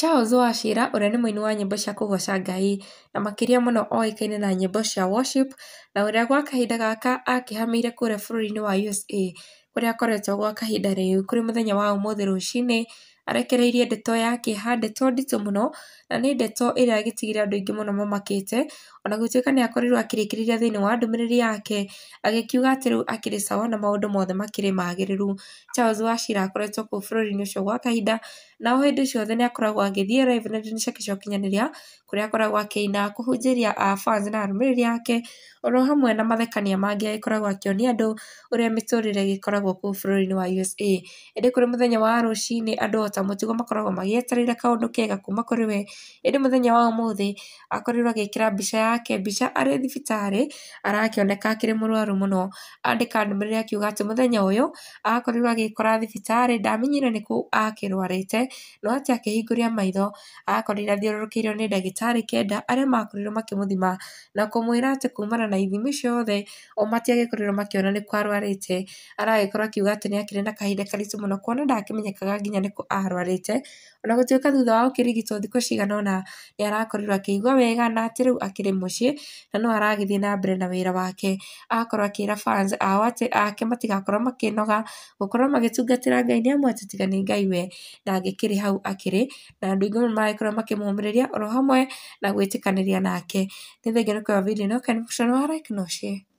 Charles Wachira ũrĩa nĩ mũini wa nyĩmbo cia kũgooca Ngai na makĩria mũno oĩkaine na nyĩmbo cia worship na ũrĩa gwa kahinda gaka akĩhamĩire kũrĩa bũrũri-inĩ wa USA kũrĩa akoretwo gwa kahinda rĩu kũrĩ mũthenya wa ũmũthĩ rũcinĩ arekereirie ndeto yake ndeto nditũ mũno na nĩ ndeto ĩrĩa ĩgĩtigire andũ aingĩ mũno mamakĩte ona gũtuĩka nĩ akorirwo akĩrĩkĩrĩria thĩinĩ wa ndũmĩrĩri yake agĩkiuga atĩ rĩu akĩrĩ sawa na maũndũ mothe makĩrĩ magĩrĩru. Charles Wachira akoretwo kũu bũrũri-inĩ ũcio gwa kahinda na o hĩndĩ ciothe nĩ akoragwo agĩthiĩ live nenda-inĩ ciake cia ũkinyanĩria kũrĩa akoragwo akĩina kũhunjĩria ah, fans na arũmĩrĩri yake oro hamwe na mathekania mangĩ agĩkoragwo akĩonia andũ ũrĩa mĩtũrĩre ĩgĩkoragwo ku bũrũri-inĩ wa USA. Ĩndĩ kuri muthenya wa rũciinĩ andũ o ta mũtugo makoragwo magĩetereire kaũndũ kega kuma kuri we ĩndĩ muthenya wa ũmũthĩ akorirwo agĩkĩra mbica yake mbica arĩ thibitarĩ arakĩoneka akĩrĩ mũrwaru mũno. Andĩka ndũmĩrĩri akiuga atĩ mũthenya ũyũ akorirwo agĩkora thibitarĩ ndamenyire ku akĩrwarĩte no atĩ akĩhingũria maitho, agakorwo nĩathiũrũrũkĩirio nĩ ndagĩtarĩ kenda, arĩa makorirwo makĩmũthima na kũmwĩra atĩ kumana na ithimi ciothe, o matiagĩkorirwo makĩona nĩkũ arwarĩte. Aragĩkorwo akiuga atĩ nĩakĩrĩ na kahinda karitũ mũno kuona ndakĩmenyekaga nginya nĩkũ arwarĩte, ona gũtuĩka thutha wa gũkĩrigitwo thikũ cigana ũna, nĩarakorirwo akĩigua wega na atĩ rĩu akĩrĩ mũciĩ, na no aragĩthiĩ na mbere na wĩra wake. Agakorwo akĩĩra fans ao atĩ ake matigakorwo makĩnoga, gũkorwo magĩtungatĩra Ngai nĩamu atĩ tiga nĩ Ngai we, na gĩkĩrĩ hau akĩrĩ, na andũ aingĩ mũno maragĩkorwo makĩmũmĩrĩria oro hamwe na gwĩtĩkanĩria nake. Nĩ thengia nĩ kũrora video ĩno kana nĩ wa like na ũcere.